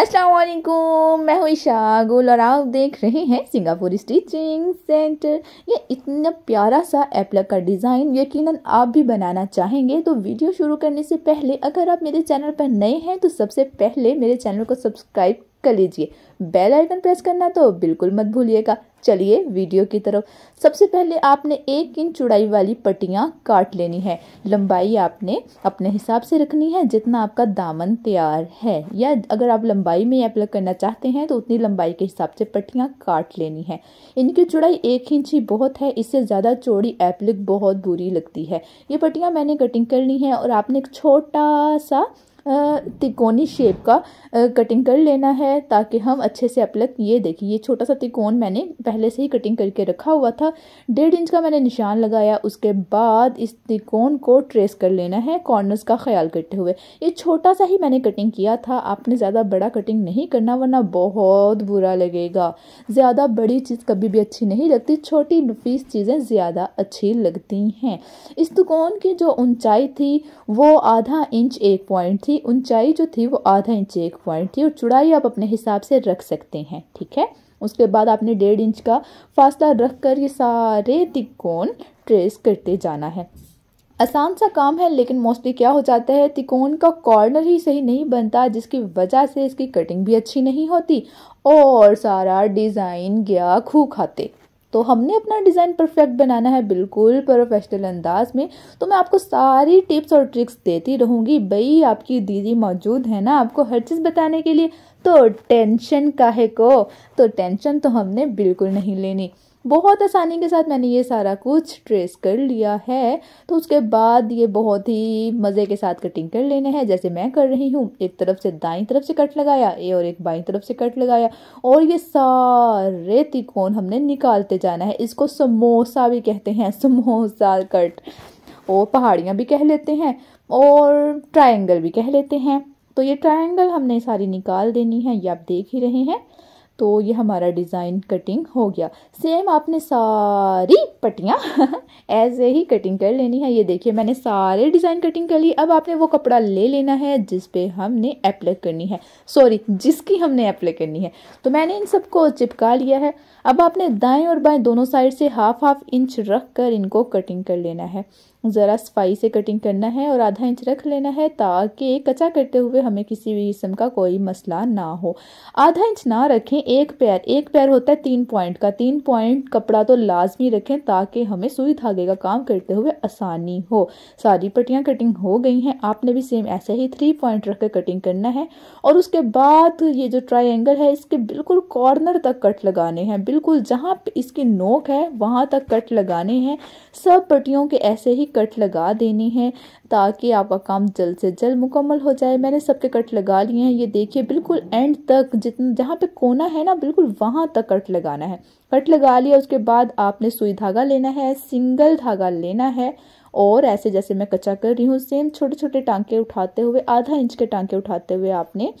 असलकुम मैं हूँ ईशा गोल और आप देख रहे हैं सिंगापुर स्टिचिंग सेंटर ये इतना प्यारा सा एप्लक का डिज़ाइन यकीनन आप भी बनाना चाहेंगे तो वीडियो शुरू करने से पहले अगर आप मेरे चैनल पर नए हैं तो सबसे पहले मेरे चैनल को सब्सक्राइब कर लीजिए बेल आइकन प्रेस करना तो बिल्कुल मत भूलिएगा चलिए वीडियो की तरफ सबसे पहले आपने एक इंच चौड़ाई वाली पट्टियाँ काट लेनी है लंबाई आपने अपने हिसाब से रखनी है जितना आपका दामन तैयार है या अगर आप लंबाई में अप्लग करना चाहते हैं तो उतनी लंबाई के हिसाब से पट्टियाँ काट लेनी है इनकी चौड़ाई एक इंच ही बहुत है इससे ज़्यादा चौड़ी एप्लिक बहुत बुरी लगती है ये पट्टियाँ मैंने कटिंग करनी है और आपने एक छोटा सा तिकोनी शेप का कटिंग कर लेना है ताकि हम अच्छे से अपलग ये देखिए ये छोटा सा तिकोन मैंने पहले से ही कटिंग करके रखा हुआ था डेढ़ इंच का मैंने निशान लगाया उसके बाद इस तिकोन को ट्रेस कर लेना है कॉर्नर्स का ख्याल करते हुए ये छोटा सा ही मैंने कटिंग किया था आपने ज़्यादा बड़ा कटिंग नहीं करना वरना बहुत बुरा लगेगा ज़्यादा बड़ी चीज़ कभी भी अच्छी नहीं लगती छोटी नफीस चीज़ें ज़्यादा अच्छी लगती हैं इस तिकोन की जो ऊंचाई थी वो आधा इंच एक पॉइंट थी थी ऊंचाई जो थी वो आधा इंच एक पॉइंट थी और चुड़ाई आप अपने हिसाब से रख सकते हैं ठीक है उसके बाद आपने डेढ़ इंच का फासला रख कर ये सारे तिकोन ट्रेस करते जाना है आसान सा काम है लेकिन मोस्टली क्या हो जाता है तिकोन का कॉर्नर ही सही नहीं बनता जिसकी वजह से इसकी कटिंग भी अच्छी नहीं होती और सारा डिज़ाइन गया खू खाते तो हमने अपना डिज़ाइन परफेक्ट बनाना है बिल्कुल प्रोफेशनल अंदाज में तो मैं आपको सारी टिप्स और ट्रिक्स देती रहूँगी भाई आपकी दीदी मौजूद है ना आपको हर चीज़ बताने के लिए तो टेंशन काहे को तो टेंशन तो हमने बिल्कुल नहीं लेनी बहुत आसानी के साथ मैंने ये सारा कुछ ट्रेस कर लिया है तो उसके बाद ये बहुत ही मज़े के साथ कटिंग कर लेना है जैसे मैं कर रही हूँ एक तरफ से दाई तरफ से कट लगाया ए और एक बाई तरफ से कट लगाया और ये सारे तिकोन हमने निकालते जाना है इसको समोसा भी कहते हैं समोसा कट और पहाड़ियाँ भी कह लेते हैं और ट्राइंगल भी कह लेते हैं तो ये ट्राइंगल हमने सारी निकाल देनी है ये आप देख ही रहे हैं तो ये हमारा डिज़ाइन कटिंग हो गया सेम आपने सारी पट्टियाँ ऐसे ही कटिंग कर लेनी है ये देखिए मैंने सारे डिज़ाइन कटिंग कर ली अब आपने वो कपड़ा ले लेना है जिस पे हमने अप्लाई करनी है सॉरी जिसकी हमने अप्लाई करनी है तो मैंने इन सबको चिपका लिया है अब आपने दाएं और बाएं दोनों साइड से हाफ हाफ इंच रख कर इनको कटिंग कर लेना है ज़रा सफाई से कटिंग करना है और आधा इंच रख लेना है ताकि कचा करते हुए हमें किसी भी किस्म का कोई मसला ना हो आधा इंच ना रखें एक पैर एक पैर होता है तीन पॉइंट का तीन पॉइंट कपड़ा तो लाजमी रखें ताकि हमें सुई धागे का काम करते हुए आसानी हो सारी पट्टियाँ कटिंग हो गई हैं आपने भी सेम ऐसे ही थ्री पॉइंट रख कर कटिंग करना है और उसके बाद ये जो ट्राइंगल है इसके बिल्कुल कॉर्नर तक कट लगाने हैं बिल्कुल जहाँ इसकी नोक है वहाँ तक कट लगाने हैं सब पट्टियों के ऐसे ही कट लगा देने हैं ताकि आपका काम जल्द से जल्द मुकम्मल हो जाए मैंने सबके कट लगा लिए हैं ये देखिए बिल्कुल एंड तक जितना जहाँ पे कोना है ना बिल्कुल वहाँ तक कट लगाना है कट लगा लिया उसके बाद आपने सुई धागा लेना है सिंगल धागा लेना है और ऐसे जैसे मैं कच्चा कर रही हूँ सेम छोटे छोटे टांके उठाते हुए आधा इंच के टांके उठाते हुए आपने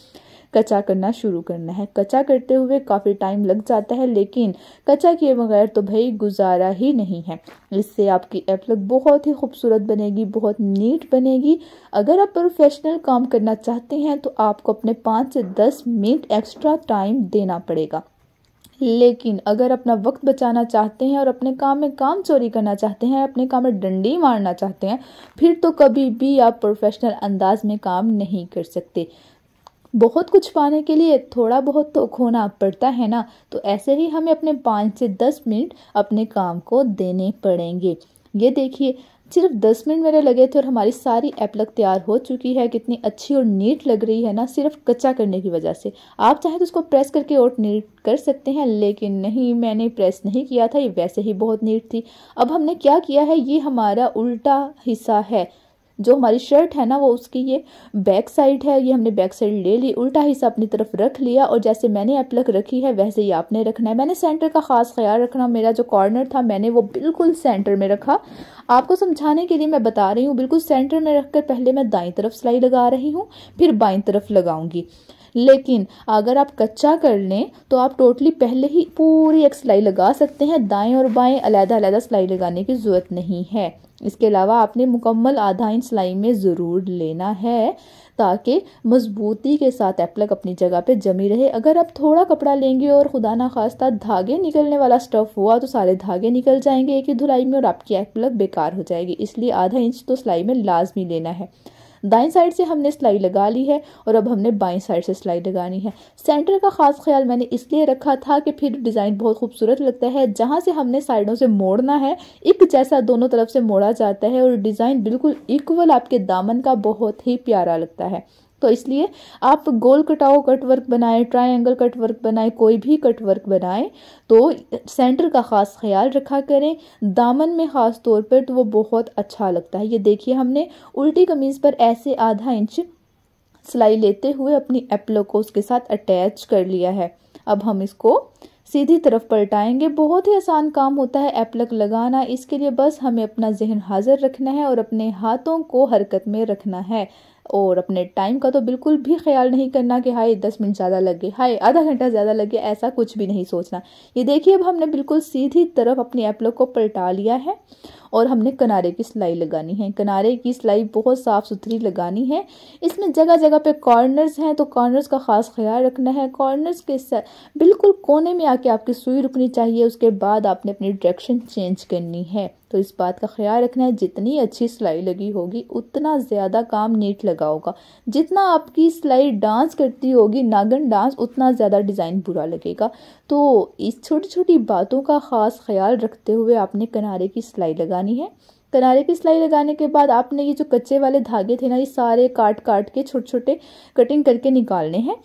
कचा करना शुरू करना है कचा करते हुए काफ़ी टाइम लग जाता है लेकिन कचा किए बगैर तो भाई गुजारा ही नहीं है इससे आपकी एप्लक बहुत ही खूबसूरत बनेगी बहुत नीट बनेगी अगर आप प्रोफेशनल काम करना चाहते हैं तो आपको अपने पाँच से दस मिनट एक्स्ट्रा टाइम देना पड़ेगा लेकिन अगर अपना वक्त बचाना चाहते हैं और अपने काम में काम चोरी करना चाहते हैं अपने काम में डंडी मारना चाहते हैं फिर तो कभी भी आप प्रोफेशनल अंदाज में काम नहीं कर सकते बहुत कुछ पाने के लिए थोड़ा बहुत तो खोना पड़ता है ना तो ऐसे ही हमें अपने पाँच से दस मिनट अपने काम को देने पड़ेंगे ये देखिए सिर्फ दस मिनट मेरे लगे थे और हमारी सारी एप्लक तैयार हो चुकी है कितनी अच्छी और नीट लग रही है ना सिर्फ कच्चा करने की वजह से आप चाहे तो उसको प्रेस करके और नीट कर सकते हैं लेकिन नहीं मैंने प्रेस नहीं किया था ये वैसे ही बहुत नीट थी अब हमने क्या किया है ये हमारा उल्टा हिस्सा है जो हमारी शर्ट है ना वो उसकी ये बैक साइड है ये हमने बैक साइड ले ली उल्टा हिस्सा अपनी तरफ रख लिया और जैसे मैंने एप्लक रखी है वैसे ही आपने रखना है मैंने सेंटर का ख़ास ख्याल रखना मेरा जो कॉर्नर था मैंने वो बिल्कुल सेंटर में रखा आपको समझाने के लिए मैं बता रही हूँ बिल्कुल सेंटर में रखकर पहले मैं दाई तरफ सिलाई लगा रही हूँ फिर बाई तरफ लगाऊंगी लेकिन अगर आप कच्चा कर लें तो आप टोटली पहले ही पूरी एक सिलाई लगा सकते हैं दाएं और बाएं अलहदा अलहदा सिलाई लगाने की ज़रूरत नहीं है इसके अलावा आपने मुकम्मल आधा इंच सिलाई में ज़रूर लेना है ताकि मज़बूती के साथ एप्लक अपनी जगह पे जमी रहे अगर आप थोड़ा कपड़ा लेंगे और खुदा ना खास्ता धागे निकलने वाला स्टफ़ हुआ तो सारे धागे निकल जाएंगे एक ही धुलाई में और आपकी एप्लक बेकार हो जाएगी इसलिए आधा इंच तो सिलाई में लाजमी लेना है दाएं साइड से हमने सिलाई लगा ली है और अब हमने बाएं साइड से सिलाई लगानी है सेंटर का ख़ास ख्याल मैंने इसलिए रखा था कि फिर डिज़ाइन बहुत खूबसूरत लगता है जहाँ से हमने साइडों से मोड़ना है एक जैसा दोनों तरफ से मोड़ा जाता है और डिज़ाइन बिल्कुल इक्वल आपके दामन का बहुत ही प्यारा लगता है तो इसलिए आप गोल कटाओ कट वर्क बनाएं ट्रायंगल कट वर्क बनाएं कोई भी कट वर्क बनाएं तो सेंटर का ख़ास ख्याल रखा करें दामन में ख़ास तौर पर तो वो बहुत अच्छा लगता है ये देखिए हमने उल्टी कमीज़ पर ऐसे आधा इंच सिलाई लेते हुए अपनी एप्लो को उसके साथ अटैच कर लिया है अब हम इसको सीधी तरफ पलटाएंगे बहुत ही आसान काम होता है एप्लक लगाना इसके लिए बस हमें अपना जहन हाजिर रखना है और अपने हाथों को हरकत में रखना है और अपने टाइम का तो बिल्कुल भी ख्याल नहीं करना कि हाय दस मिनट ज़्यादा लग गए हाय आधा घंटा ज़्यादा लग गया ऐसा कुछ भी नहीं सोचना ये देखिए अब हमने बिल्कुल सीधी तरफ अपने एप्लो को पलटा लिया है और हमने किनारे की सिलाई लगानी है किनारे की सिलाई बहुत साफ़ सुथरी लगानी है इसमें जगह जगह पे कॉर्नर्स हैं तो कॉर्नर्स का ख़ास ख्याल रखना है कॉर्नर्स के बिल्कुल कोने में आके आपकी सुई रुकनी चाहिए उसके बाद आपने अपनी डायरेक्शन चेंज करनी है तो इस बात का ख्याल रखना है जितनी अच्छी सिलाई लगी होगी उतना ज़्यादा काम नीट लगा होगा जितना आपकी सिलाई डांस करती होगी नागन डांस उतना ज़्यादा डिज़ाइन बुरा लगेगा तो इस छोटी छोटी बातों का ख़ास ख्याल रखते हुए आपने किनारे की सिलाई लगानी है किनारे की सिलाई लगाने के बाद आपने ये जो कच्चे वाले धागे थे ना ये सारे काट काट के छोटे छोटे कटिंग करके निकालने हैं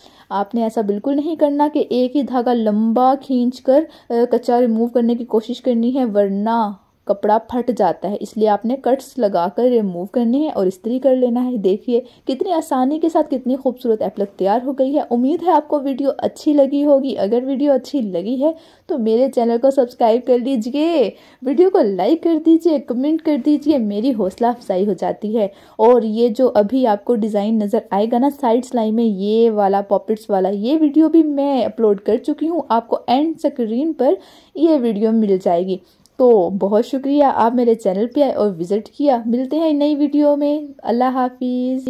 आपने ऐसा बिल्कुल नहीं करना कि एक ही धागा लंबा खींच कर कच्चा रिमूव करने की कोशिश करनी है वरना कपड़ा फट जाता है इसलिए आपने कट्स लगाकर रिमूव करने हैं और इस्त्री कर लेना है देखिए कितनी आसानी के साथ कितनी खूबसूरत एप्लक तैयार हो गई है उम्मीद है आपको वीडियो अच्छी लगी होगी अगर वीडियो अच्छी लगी है तो मेरे चैनल को सब्सक्राइब कर लीजिए वीडियो को लाइक कर दीजिए कमेंट कर दीजिए मेरी हौसला अफजाई हो जाती है और ये जो अभी आपको डिज़ाइन नज़र आएगा ना साइड सिलाई में ये वाला पॉपिट्स वाला ये वीडियो भी मैं अपलोड कर चुकी हूँ आपको एंड स्क्रीन पर यह वीडियो मिल जाएगी तो बहुत शुक्रिया आप मेरे चैनल पे आए और विज़िट किया मिलते हैं नई वीडियो में अल्लाह हाफिज़